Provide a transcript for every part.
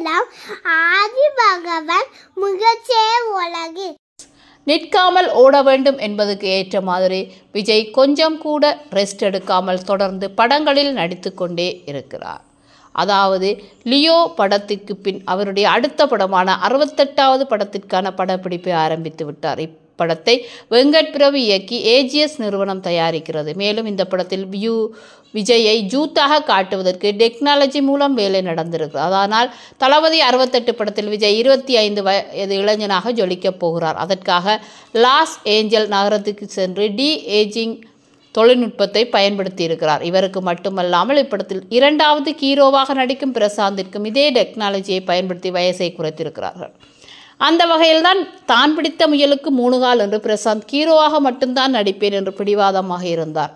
எல்லாம் ஆதி முகச்சே உலகு நிற்காமல் ஓட வேண்டும் என்பதுக்கு ஏற்ற மாதிரி விஜய் கொஞ்சம் கூட ரெஸ்ட் எடுக்காமல் தொடர்ந்து படங்களில் நடித்து கொண்டே இருக்கிறார் அதாவது லியோ படத்திற்கு பின் அவருடைய அடுத்த படமான அறுபத்தெட்டாவது படத்திற்கான படப்பிடிப்பை ஆரம்பித்து விட்டார் படத்தை வெங்கட் பிரபு இயக்கி ஏஜிஎஸ் நிறுவனம் தயாரிக்கிறது மேலும் இந்த படத்தில் வியூ விஜயை ஜூத்தாக காட்டுவதற்கு டெக்னாலஜி மூலம் வேலை நடந்திருக்கிறது ஆனால் தளபதி அறுபத்தெட்டு படத்தில் விஜய் இருபத்தி ஐந்து வயது இளைஞனாக ஜொலிக்கப் போகிறார் அதற்காக லாஸ் ஏஞ்சல் நகரத்துக்கு சென்று டி ஏஜிங் தொழில்நுட்பத்தை பயன்படுத்தி இருக்கிறார் இவருக்கு மட்டுமல்லாமல் இப்படத்தில் இரண்டாவது ஹீரோவாக நடிக்கும் பிரசாந்திற்கும் இதே டெக்னாலஜியை பயன்படுத்தி வயசை குறைத்திருக்கிறார்கள் அந்த வகையில்தான் தான் பிடித்த முயலுக்கு மூணு கால் என்று பிரசாந்த் ஹீரோவாக மட்டும்தான் நடிப்பேன் என்று பிடிவாதமாக இருந்தார்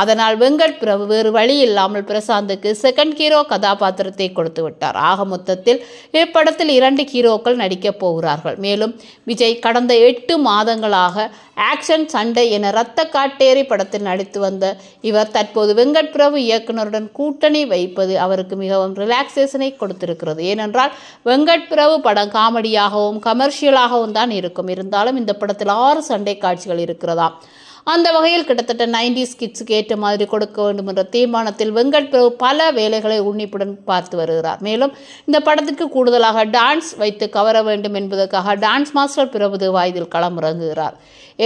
அதனால் வெங்கட் பிரபு வேறு வழி இல்லாமல் பிரசாந்துக்கு செகண்ட் ஹீரோ கதாபாத்திரத்தை கொடுத்து விட்டார் ஆக மொத்தத்தில் இப்படத்தில் இரண்டு ஹீரோக்கள் நடிக்கப் போகிறார்கள் மேலும் விஜய் கடந்த எட்டு மாதங்களாக ஆக்ஷன் சண்டை என ரத்த காட்டேரி படத்தில் நடித்து வந்த இவர் தற்போது வெங்கட் பிரபு இயக்குனருடன் கூட்டணி வைப்பது அவருக்கு மிகவும் ரிலாக்ஸேஷனை கொடுத்திருக்கிறது ஏனென்றால் வெங்கட் பிரபு படம் காமெடியாகவும் கமர்ஷியலாகவும் தான் இருக்கும் இருந்தாலும் இந்த படத்தில் ஆறு சண்டை காட்சிகள் இருக்கிறதா அந்த வகையில் கிட்டத்தட்ட நைன்டிஸ் கிட்ஸுக்கு ஏற்ற மாதிரி கொடுக்க வேண்டும் என்ற தீர்மானத்தில் வெங்கட் பிரபு பல வேலைகளை உன்னிப்புடன் பார்த்து வருகிறார் மேலும் இந்த படத்திற்கு கூடுதலாக டான்ஸ் வைத்து கவர வேண்டும் என்பதற்காக டான்ஸ் மாஸ்டர் பிரபுதேவா இதில் களமிறங்குகிறார்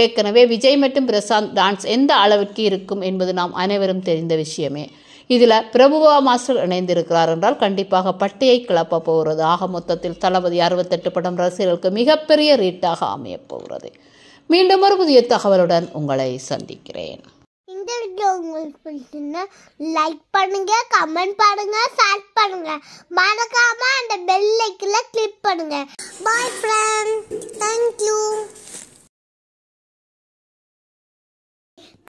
ஏற்கனவே விஜய் மற்றும் பிரசாந்த் டான்ஸ் எந்த அளவிற்கு இருக்கும் என்பது நாம் அனைவரும் தெரிந்த விஷயமே இதில் பிரபுவா மாஸ்டர் இணைந்திருக்கிறார் என்றால் கண்டிப்பாக பட்டியை கிளப்ப போகிறது ஆக மொத்தத்தில் தளபதி அறுபத்தெட்டு படம் ரசிகர்களுக்கு மிகப்பெரிய ரீட்டாக அமையப் போகிறது மீண்டும் ஒரு புதிய தகவலுடன் உங்களை சந்திக்கிறேன் இந்த வீடியோ உங்களுக்கு பிடிச்சிருந்தா லைக் பண்ணுங்க கமெண்ட் பண்ணுங்க ஷேர் பண்ணுங்க மறக்காம அந்த பெல் ஐக்கில் கிளிக் பண்ணுங்க பாய் ஃப்ரெண்ட் யூ